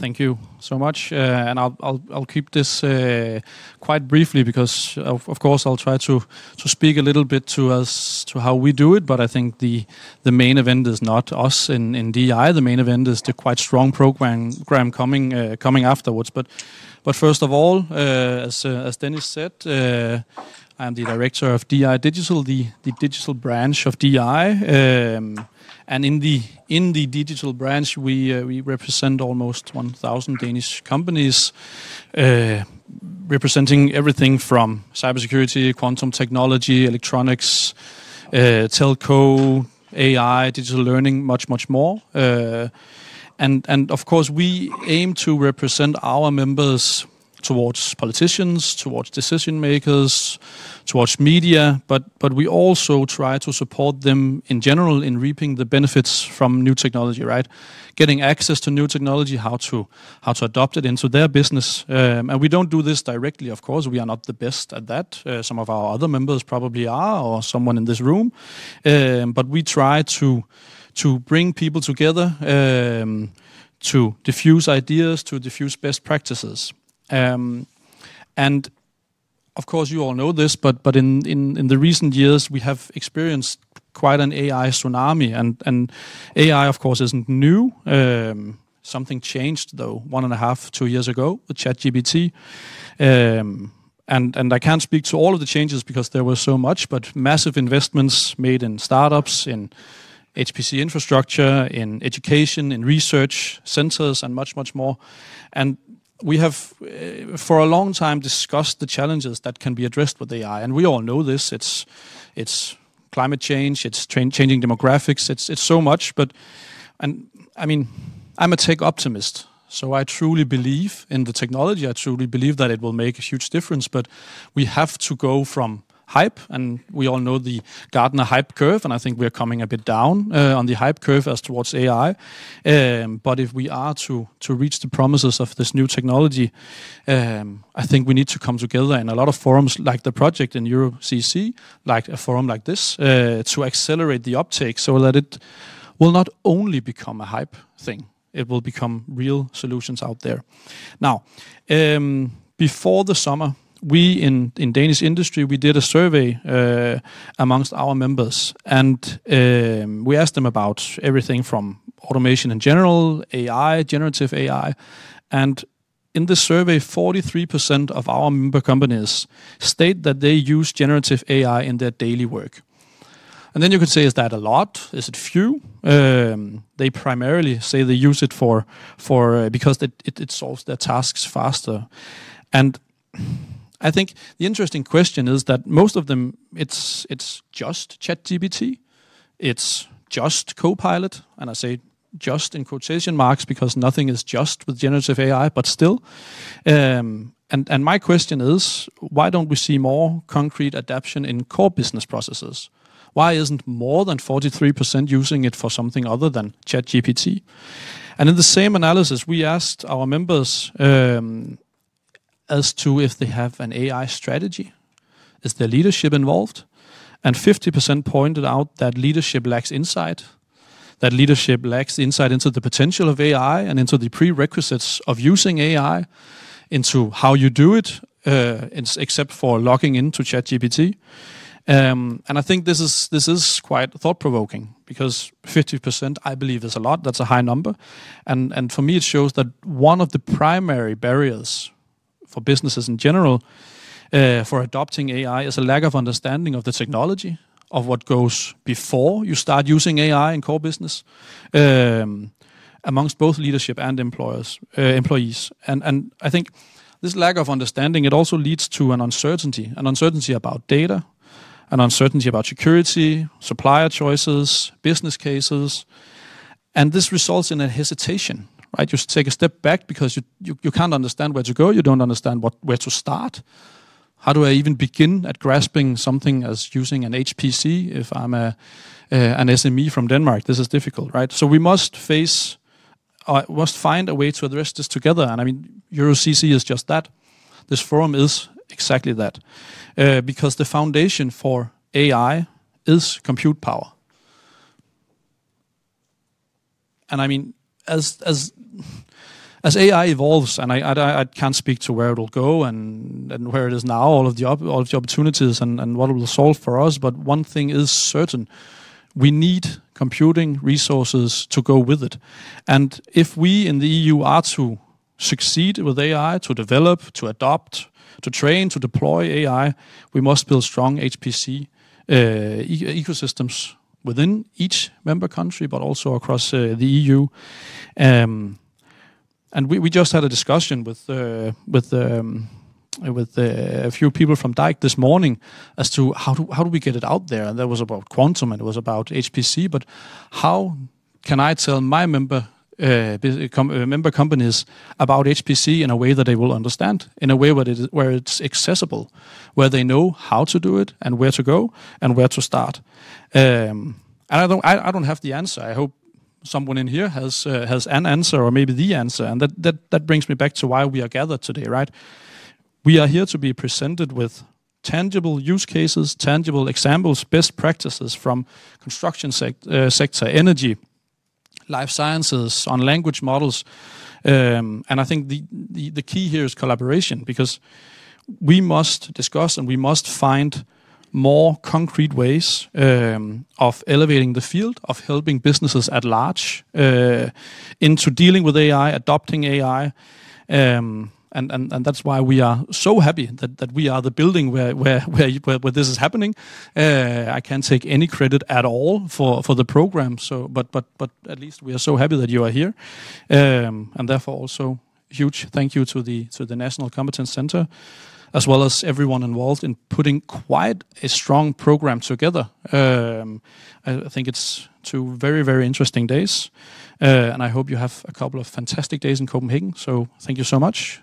thank you so much. Uh, and I'll, I'll, I'll keep this uh, quite briefly because, of, of, course, I'll try to, to speak a little bit to us to how we do it. But I think the the main event is not us in, in DI. The main event is the quite strong program, program coming uh, coming afterwards. But but first of all, uh, as uh, as Dennis said. Uh, I'm the director of DI Digital, the, the digital branch of DI. Um, and in the in the digital branch, we uh, we represent almost 1,000 Danish companies, uh, representing everything from cybersecurity, quantum technology, electronics, uh, telco, AI, digital learning, much much more. Uh, and and of course, we aim to represent our members towards politicians, towards decision makers, towards media, but, but we also try to support them in general in reaping the benefits from new technology, right? Getting access to new technology, how to, how to adopt it into their business. Um, and we don't do this directly, of course. We are not the best at that. Uh, some of our other members probably are, or someone in this room. Um, but we try to, to bring people together. Um, to diffuse ideas, to diffuse best practices. Um, and of course, you all know this, but but in, in, in the recent years, we have experienced quite an AI tsunami, and and AI, of course, isn't new. Um, something changed though, one and a half, two years ago with ChatGPT. Um, and and I can't speak to all of the changes because there were so much, but massive investments made in startups, in HPC infrastructure, in education, in research centers, and much much more. And we have uh, for a long time discussed the challenges that can be addressed with AI, and we all know this. It's it's climate change, it's changing demographics, it's it's so much. But and I mean, I'm a tech optimist, so I truly believe in the technology. I truly believe that it will make a huge difference. But we have to go from hype, and we all know the Gartner hype curve, and I think we're coming a bit down uh, on the hype curve as towards AI. Um, but if we are to to reach the promises of this new technology, um, I think we need to come together in a lot of forums like the project in Europe CC, like a forum like this, uh, to accelerate the uptake so that it will not only become a hype thing. It will become real solutions out there. Now, um, before the summer, we in, in Danish industry, we did a survey uh, amongst our members and um, we asked them about everything from automation in general, AI, generative AI. And in this survey, 43% of our member companies state that they use generative AI in their daily work. And then you could say, is that a lot? Is it few? Um, they primarily say they use it for for uh, because it, it, it solves their tasks faster, and I think the interesting question is that most of them, it's it's just ChatGPT, it's just Copilot, and I say just in quotation marks because nothing is just with generative AI, but still. Um, and, and my question is, why don't we see more concrete adaption in core business processes? Why isn't more than 43% using it for something other than ChatGPT? And in the same analysis, we asked our members um, as to if they have an AI strategy. Is there leadership involved? And 50% pointed out that leadership lacks insight, that leadership lacks insight into the potential of AI and into the prerequisites of using AI, into how you do it, uh, except for logging into ChatGPT. Um, and I think this is this is quite thought provoking because 50% I believe is a lot. That's a high number, and and for me it shows that one of the primary barriers for businesses in general uh, for adopting AI is a lack of understanding of the technology of what goes before you start using AI in core business. Um, amongst both leadership and employers uh, employees and and I think this lack of understanding it also leads to an uncertainty an uncertainty about data an uncertainty about security supplier choices business cases and this results in a hesitation right? You take a step back because you, you, you can't understand where to go. You don't understand what where to start. How do I even begin at grasping something as using an HPC if I'm a, a an SME from Denmark? This is difficult, right? So we must face, uh, must find a way to address this together. And I mean, EuroCC is just that. This forum is exactly that, uh, because the foundation for AI is compute power. And I mean, as as as AI evolves, and I, I, I, can't speak to where it'll go and, and where it is now, all of the op- all of the opportunities and, and what it will solve for us. But one thing is certain: we need computing resources to go with it. And if we in the EU are to succeed with AI, to develop, to adopt, to train, to deploy AI, we must build strong HPC uh, e- ecosystems within each member country, but also across uh, the EU. Um, and we, we just had a discussion with uh, with um, with uh, a few people from Dyke this morning as to how do how do we get it out there, and that was about quantum and it was about HPC, but how can I tell my member uh, com uh, member companies about HPC in a way that they will understand, in a way where, it is, where it's accessible, where they know how to do it and where to go and where to start. Um, and I don't, I, I, don't have the answer. I hope someone in here has uh, has an answer or maybe the answer and that that that brings me back to why we are gathered today right we are here to be presented with tangible use cases tangible examples best practices from construction sect- uh, sector energy life sciences on language models um, and i think the, the the key here is collaboration because we must discuss and we must find more concrete ways um, of elevating the field, of helping businesses at large uh, into dealing with AI, adopting AI. Um, and, and, and that's why we are so happy that, that we are the building where, where, where, where, this is happening. Uh, I can't take any credit at all for, for the program, so, but, but, but at least we are so happy that you are here. Um, and therefore, also, huge thank you to the, to the National Competence Center as well as everyone involved in putting quite a strong program together. Um, I think it's two very, very interesting days. Uh, and I hope you have a couple of fantastic days in Copenhagen. So thank you so much.